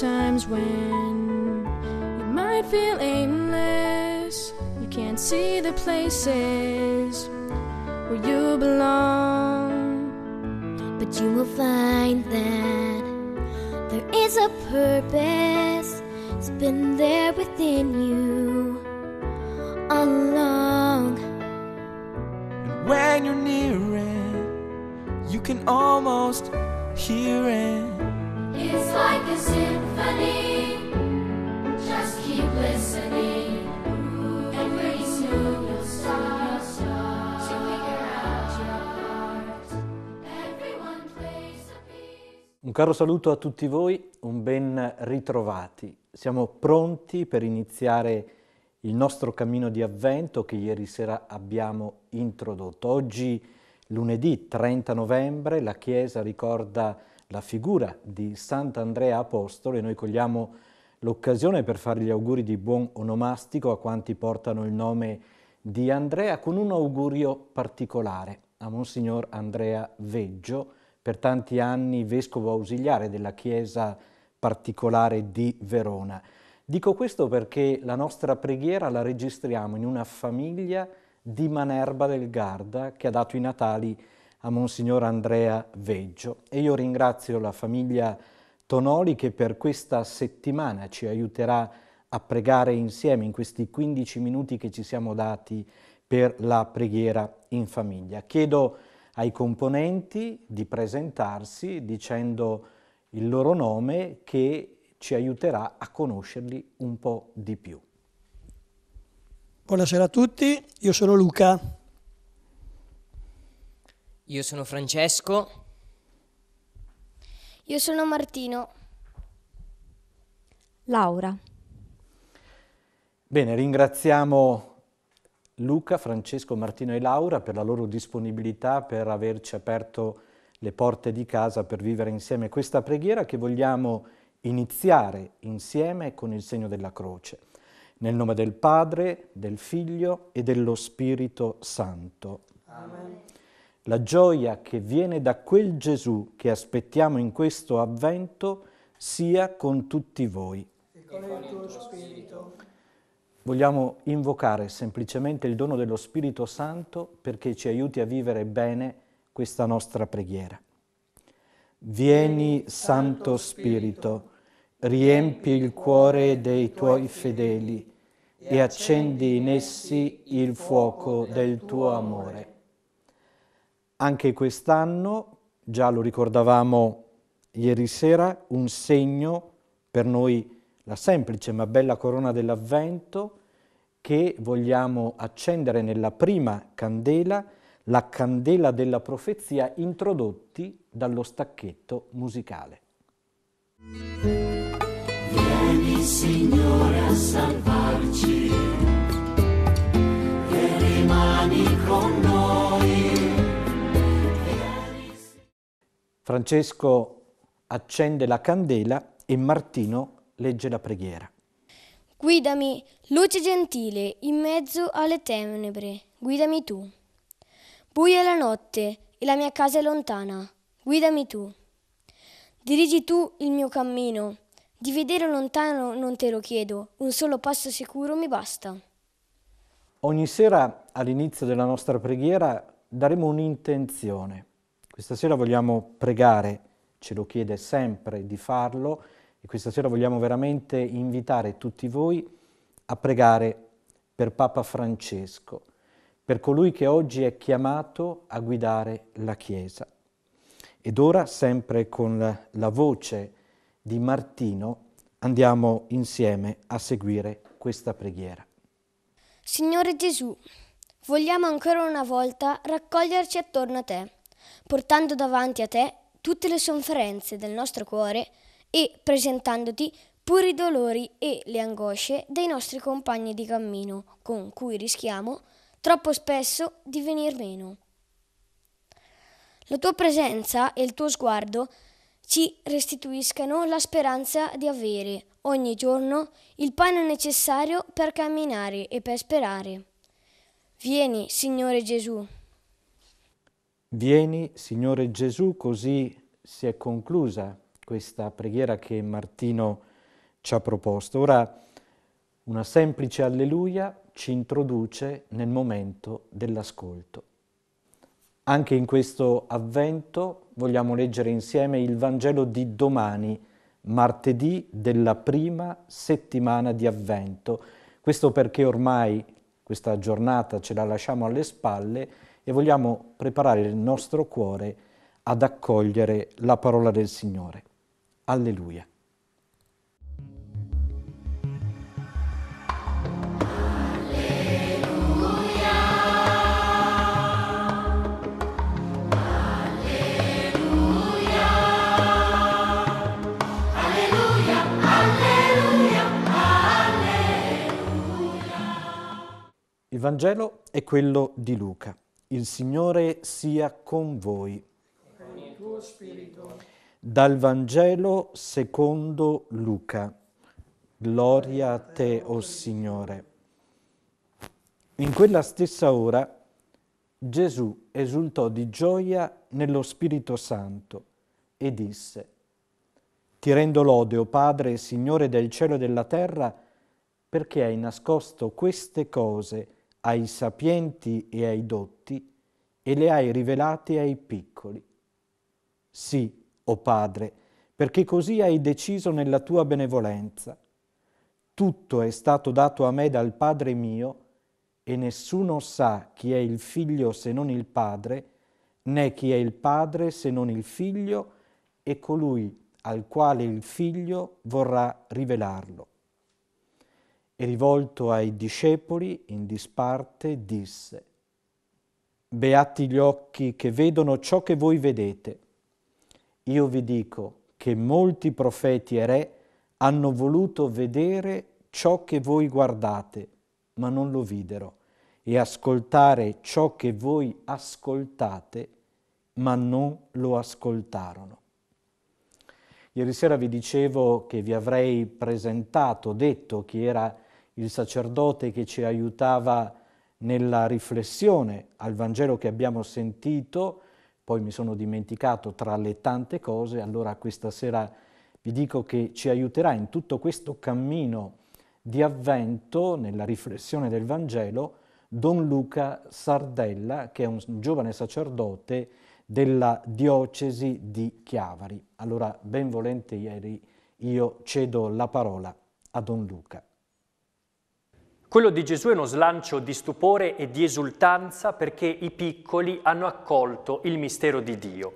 times when you might feel aimless. You can't see the places where you belong, but you will find that there is a purpose. It's been there within you all along. And when you're near it, you can almost hear it Un caro saluto a tutti voi, un ben ritrovati. Siamo pronti per iniziare il nostro cammino di avvento che ieri sera abbiamo introdotto. Oggi, lunedì 30 novembre, la Chiesa ricorda la figura di Sant'Andrea Apostolo e noi cogliamo l'occasione per fare gli auguri di buon onomastico a quanti portano il nome di Andrea con un augurio particolare a Monsignor Andrea Veggio, per tanti anni vescovo ausiliare della Chiesa particolare di Verona. Dico questo perché la nostra preghiera la registriamo in una famiglia di Manerba del Garda che ha dato i Natali a Monsignor Andrea Veggio. E io ringrazio la famiglia Tonoli che per questa settimana ci aiuterà a pregare insieme in questi 15 minuti che ci siamo dati per la preghiera in famiglia. Chiedo ai componenti di presentarsi dicendo il loro nome che ci aiuterà a conoscerli un po' di più. Buonasera a tutti, io sono Luca, io sono Francesco. Io sono Martino. Laura. Bene, ringraziamo Luca, Francesco, Martino e Laura per la loro disponibilità, per averci aperto le porte di casa per vivere insieme questa preghiera che vogliamo iniziare insieme con il segno della croce. Nel nome del Padre, del Figlio e dello Spirito Santo. Amen. La gioia che viene da quel Gesù che aspettiamo in questo avvento sia con tutti voi. E con il tuo spirito. Vogliamo invocare semplicemente il dono dello Spirito Santo perché ci aiuti a vivere bene questa nostra preghiera. Vieni, Santo Spirito, riempi il cuore dei tuoi fedeli e accendi in essi il fuoco del tuo amore. Anche quest'anno, già lo ricordavamo ieri sera, un segno per noi la semplice ma bella corona dell'Avvento che vogliamo accendere nella prima candela, la candela della profezia introdotti dallo stacchetto musicale. Vieni Signore a salvarci e rimani con noi. Francesco accende la candela e Martino legge la preghiera. Guidami, luce gentile, in mezzo alle tenebre, guidami tu. Buia la notte e la mia casa è lontana, guidami tu. Dirigi tu il mio cammino, di vedere lontano non te lo chiedo, un solo passo sicuro mi basta. Ogni sera all'inizio della nostra preghiera daremo un'intenzione questa sera vogliamo pregare, ce lo chiede sempre di farlo, e questa sera vogliamo veramente invitare tutti voi a pregare per Papa Francesco, per colui che oggi è chiamato a guidare la Chiesa. Ed ora, sempre con la voce di Martino, andiamo insieme a seguire questa preghiera. Signore Gesù, vogliamo ancora una volta raccoglierci attorno a te portando davanti a te tutte le sofferenze del nostro cuore e presentandoti pure i dolori e le angosce dei nostri compagni di cammino, con cui rischiamo troppo spesso di venir meno. La tua presenza e il tuo sguardo ci restituiscano la speranza di avere ogni giorno il pane necessario per camminare e per sperare. Vieni, Signore Gesù. Vieni, Signore Gesù, così si è conclusa questa preghiera che Martino ci ha proposto. Ora una semplice alleluia ci introduce nel momento dell'ascolto. Anche in questo avvento vogliamo leggere insieme il Vangelo di domani, martedì della prima settimana di avvento. Questo perché ormai questa giornata ce la lasciamo alle spalle e vogliamo preparare il nostro cuore ad accogliere la parola del Signore. Alleluia. Il Vangelo è quello di Luca. Il Signore sia con voi. Con il tuo spirito. Dal Vangelo secondo Luca. Gloria a te, o oh Signore. In quella stessa ora Gesù esultò di gioia nello Spirito Santo e disse, Ti rendo lode, o oh Padre, Signore del cielo e della terra, perché hai nascosto queste cose ai sapienti e ai dotti e le hai rivelate ai piccoli. Sì, o oh Padre, perché così hai deciso nella tua benevolenza. Tutto è stato dato a me dal Padre mio e nessuno sa chi è il figlio se non il Padre, né chi è il Padre se non il figlio e colui al quale il figlio vorrà rivelarlo e rivolto ai discepoli in disparte disse, Beati gli occhi che vedono ciò che voi vedete. Io vi dico che molti profeti e re hanno voluto vedere ciò che voi guardate, ma non lo videro, e ascoltare ciò che voi ascoltate, ma non lo ascoltarono. Ieri sera vi dicevo che vi avrei presentato, detto chi era il sacerdote che ci aiutava nella riflessione al Vangelo che abbiamo sentito, poi mi sono dimenticato tra le tante cose, allora questa sera vi dico che ci aiuterà in tutto questo cammino di avvento nella riflessione del Vangelo Don Luca Sardella, che è un giovane sacerdote della diocesi di Chiavari. Allora, ben volentieri io cedo la parola a Don Luca. Quello di Gesù è uno slancio di stupore e di esultanza perché i piccoli hanno accolto il mistero di Dio.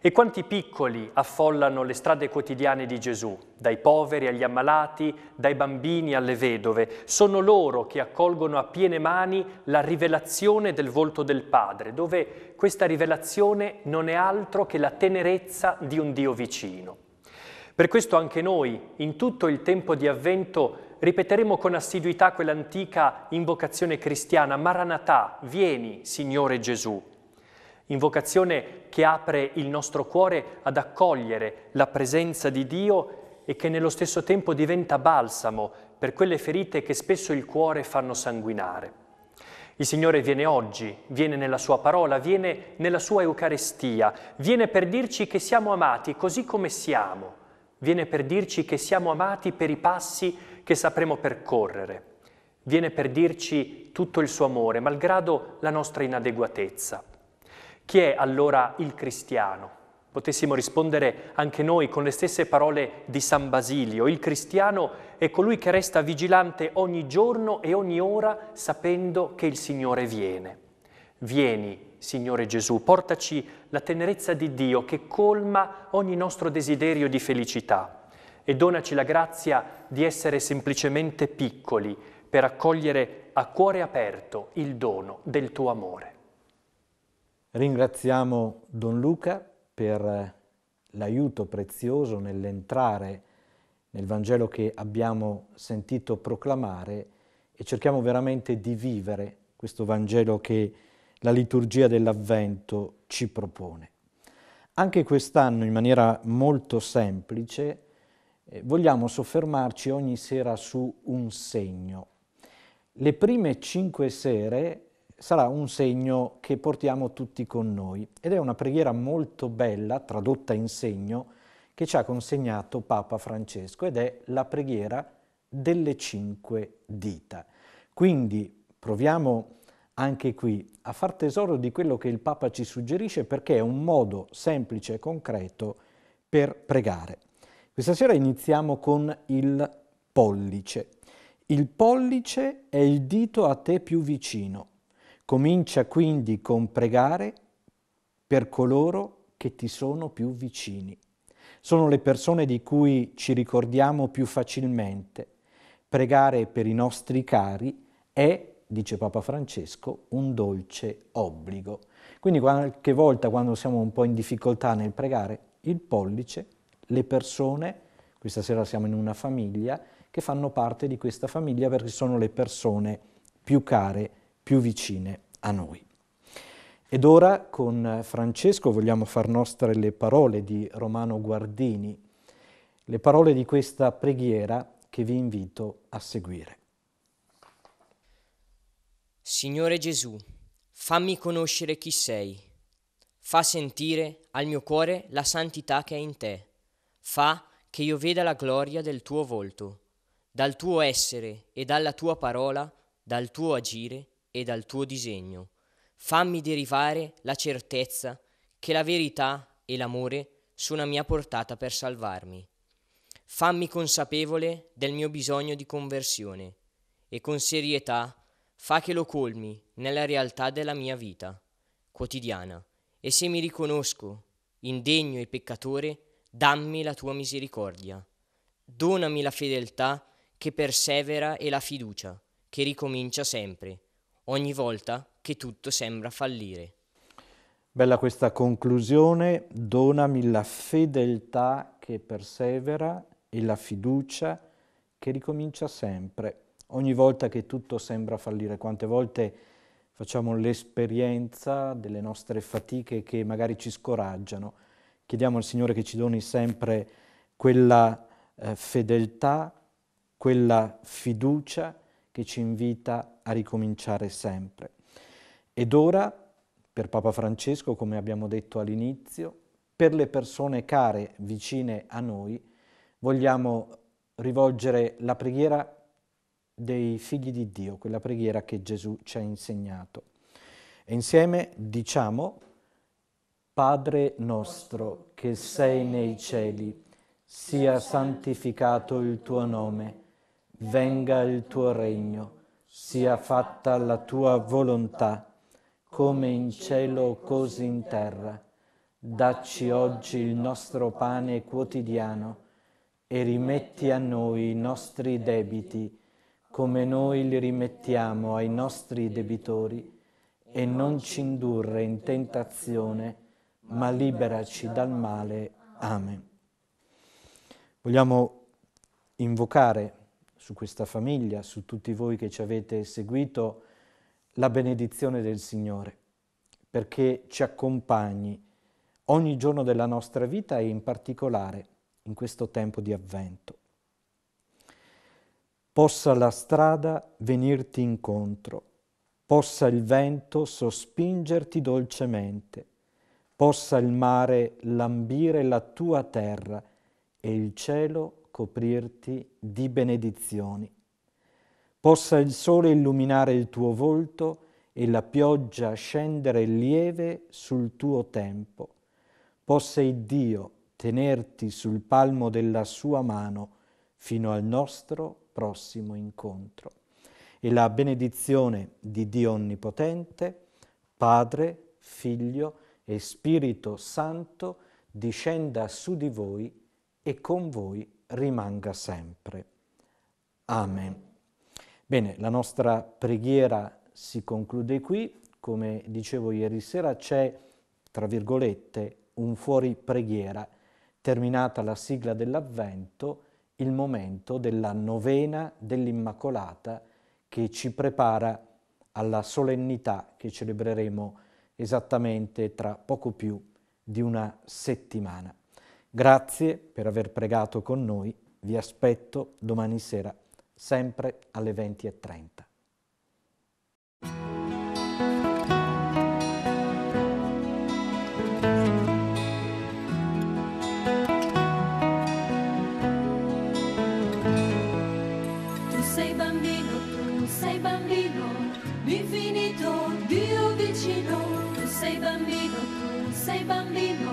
E quanti piccoli affollano le strade quotidiane di Gesù, dai poveri agli ammalati, dai bambini alle vedove. Sono loro che accolgono a piene mani la rivelazione del volto del Padre, dove questa rivelazione non è altro che la tenerezza di un Dio vicino. Per questo anche noi, in tutto il tempo di avvento, ripeteremo con assiduità quell'antica invocazione cristiana, Maranatà, vieni Signore Gesù, invocazione che apre il nostro cuore ad accogliere la presenza di Dio e che nello stesso tempo diventa balsamo per quelle ferite che spesso il cuore fanno sanguinare. Il Signore viene oggi, viene nella Sua parola, viene nella Sua Eucaristia, viene per dirci che siamo amati così come siamo, viene per dirci che siamo amati per i passi che sapremo percorrere, viene per dirci tutto il suo amore, malgrado la nostra inadeguatezza. Chi è allora il cristiano? Potessimo rispondere anche noi con le stesse parole di San Basilio. Il cristiano è colui che resta vigilante ogni giorno e ogni ora sapendo che il Signore viene. Vieni, Signore Gesù, portaci la tenerezza di Dio che colma ogni nostro desiderio di felicità e donaci la grazia di essere semplicemente piccoli per accogliere a cuore aperto il dono del tuo amore. Ringraziamo Don Luca per l'aiuto prezioso nell'entrare nel Vangelo che abbiamo sentito proclamare e cerchiamo veramente di vivere questo Vangelo che la liturgia dell'Avvento ci propone. Anche quest'anno, in maniera molto semplice, eh, vogliamo soffermarci ogni sera su un segno. Le prime cinque sere sarà un segno che portiamo tutti con noi ed è una preghiera molto bella, tradotta in segno, che ci ha consegnato Papa Francesco ed è la preghiera delle cinque dita. Quindi proviamo a anche qui a far tesoro di quello che il Papa ci suggerisce perché è un modo semplice e concreto per pregare. Questa sera iniziamo con il pollice. Il pollice è il dito a te più vicino. Comincia quindi con pregare per coloro che ti sono più vicini. Sono le persone di cui ci ricordiamo più facilmente. Pregare per i nostri cari è dice Papa Francesco, un dolce obbligo. Quindi qualche volta quando siamo un po' in difficoltà nel pregare, il pollice, le persone, questa sera siamo in una famiglia, che fanno parte di questa famiglia perché sono le persone più care, più vicine a noi. Ed ora con Francesco vogliamo far nostre le parole di Romano Guardini, le parole di questa preghiera che vi invito a seguire. Signore Gesù, fammi conoscere chi sei. Fa sentire al mio cuore la santità che è in te. Fa che io veda la gloria del tuo volto, dal tuo essere e dalla tua parola, dal tuo agire e dal tuo disegno. Fammi derivare la certezza che la verità e l'amore sono a mia portata per salvarmi. Fammi consapevole del mio bisogno di conversione e con serietà Fa che lo colmi nella realtà della mia vita quotidiana e se mi riconosco indegno e peccatore, dammi la tua misericordia. Donami la fedeltà che persevera e la fiducia che ricomincia sempre, ogni volta che tutto sembra fallire. Bella questa conclusione, donami la fedeltà che persevera e la fiducia che ricomincia sempre ogni volta che tutto sembra fallire, quante volte facciamo l'esperienza delle nostre fatiche che magari ci scoraggiano. Chiediamo al Signore che ci doni sempre quella eh, fedeltà, quella fiducia che ci invita a ricominciare sempre. Ed ora, per Papa Francesco, come abbiamo detto all'inizio, per le persone care, vicine a noi, vogliamo rivolgere la preghiera dei figli di Dio, quella preghiera che Gesù ci ha insegnato. E insieme diciamo, Padre nostro che sei nei cieli, sia santificato il tuo nome, venga il tuo regno, sia fatta la tua volontà, come in cielo così in terra. Dacci oggi il nostro pane quotidiano e rimetti a noi i nostri debiti, come noi li rimettiamo ai nostri debitori, e non ci indurre in tentazione, ma liberaci dal male. Amen. Vogliamo invocare su questa famiglia, su tutti voi che ci avete seguito, la benedizione del Signore, perché ci accompagni ogni giorno della nostra vita e in particolare in questo tempo di avvento possa la strada venirti incontro, possa il vento sospingerti dolcemente, possa il mare lambire la tua terra e il cielo coprirti di benedizioni. Possa il sole illuminare il tuo volto e la pioggia scendere lieve sul tuo tempo. Possa il Dio tenerti sul palmo della sua mano fino al nostro prossimo incontro. E la benedizione di Dio Onnipotente, Padre, Figlio e Spirito Santo, discenda su di voi e con voi rimanga sempre. Amen. Bene, la nostra preghiera si conclude qui. Come dicevo ieri sera, c'è, tra virgolette, un fuori preghiera. Terminata la sigla dell'Avvento, il momento della novena dell'Immacolata che ci prepara alla solennità che celebreremo esattamente tra poco più di una settimana. Grazie per aver pregato con noi, vi aspetto domani sera sempre alle 20.30. bambino,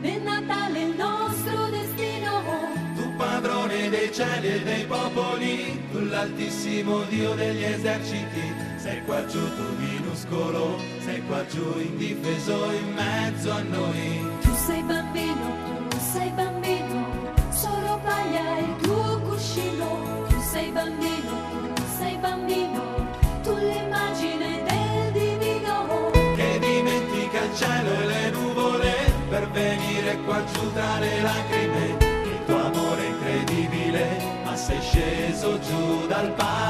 nel Natale il nostro destino. Tu padrone dei cieli e dei popoli, tu l'altissimo Dio degli eserciti, sei qua giù tu minuscolo, sei qua giù indifeso in mezzo a noi. lacrime, il tuo amore incredibile, ma sei sceso giù dal palco.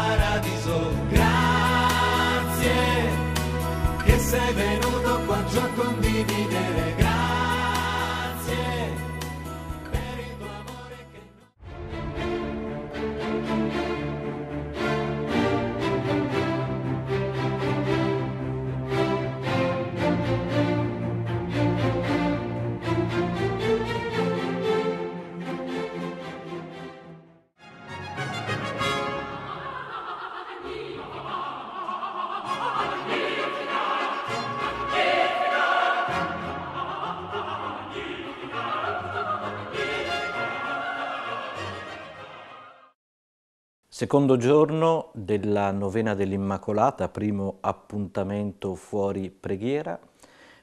Secondo giorno della novena dell'Immacolata, primo appuntamento fuori preghiera,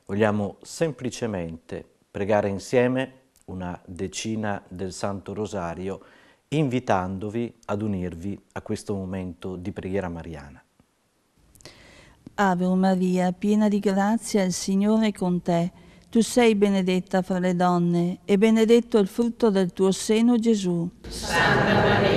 vogliamo semplicemente pregare insieme una decina del Santo Rosario, invitandovi ad unirvi a questo momento di preghiera mariana. Ave Maria, piena di grazia, il Signore è con te. Tu sei benedetta fra le donne e benedetto il frutto del tuo seno, Gesù. Santa Maria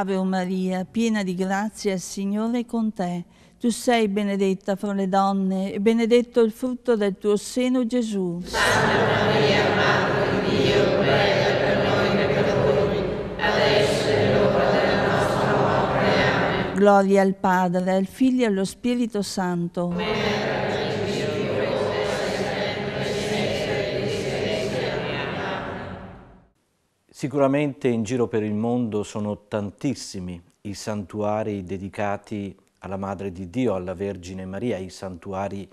Ave o Maria, piena di grazia, il Signore è con te. Tu sei benedetta fra le donne e benedetto il frutto del tuo seno, Gesù. Santa Maria, Madre di Dio, prega per noi peccatori, adesso è l'ora della nostra morte. Amen. Gloria al Padre, al Figlio e allo Spirito Santo. Come Sicuramente in giro per il mondo sono tantissimi i santuari dedicati alla Madre di Dio, alla Vergine Maria, i santuari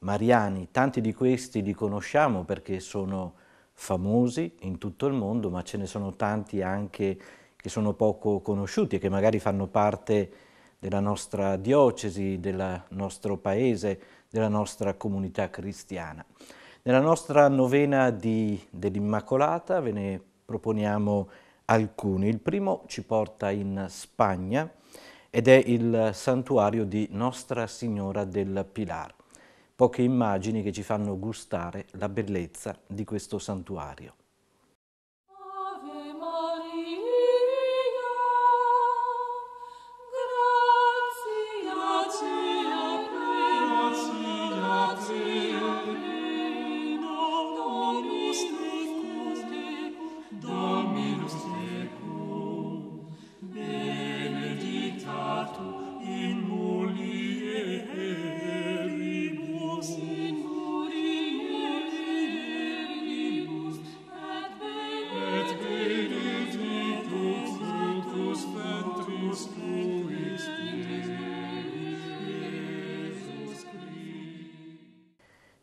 mariani. Tanti di questi li conosciamo perché sono famosi in tutto il mondo, ma ce ne sono tanti anche che sono poco conosciuti e che magari fanno parte della nostra diocesi, del nostro paese, della nostra comunità cristiana. Nella nostra novena dell'Immacolata ve ne proponiamo alcuni. Il primo ci porta in Spagna ed è il santuario di Nostra Signora del Pilar. Poche immagini che ci fanno gustare la bellezza di questo santuario.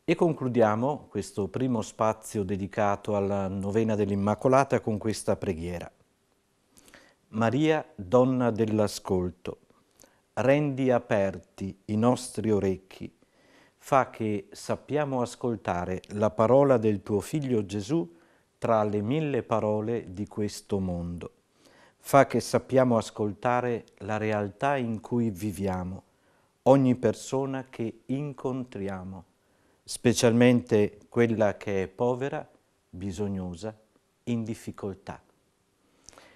E concludiamo questo primo spazio dedicato alla novena dell'Immacolata con questa preghiera. Maria, donna dell'ascolto, rendi aperti i nostri orecchi, fa che sappiamo ascoltare la parola del tuo figlio Gesù tra le mille parole di questo mondo. Fa che sappiamo ascoltare la realtà in cui viviamo, ogni persona che incontriamo specialmente quella che è povera, bisognosa, in difficoltà.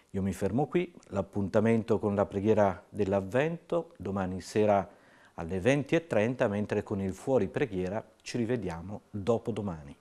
Io mi fermo qui, l'appuntamento con la preghiera dell'Avvento domani sera alle 20.30, mentre con il fuori preghiera ci rivediamo dopodomani.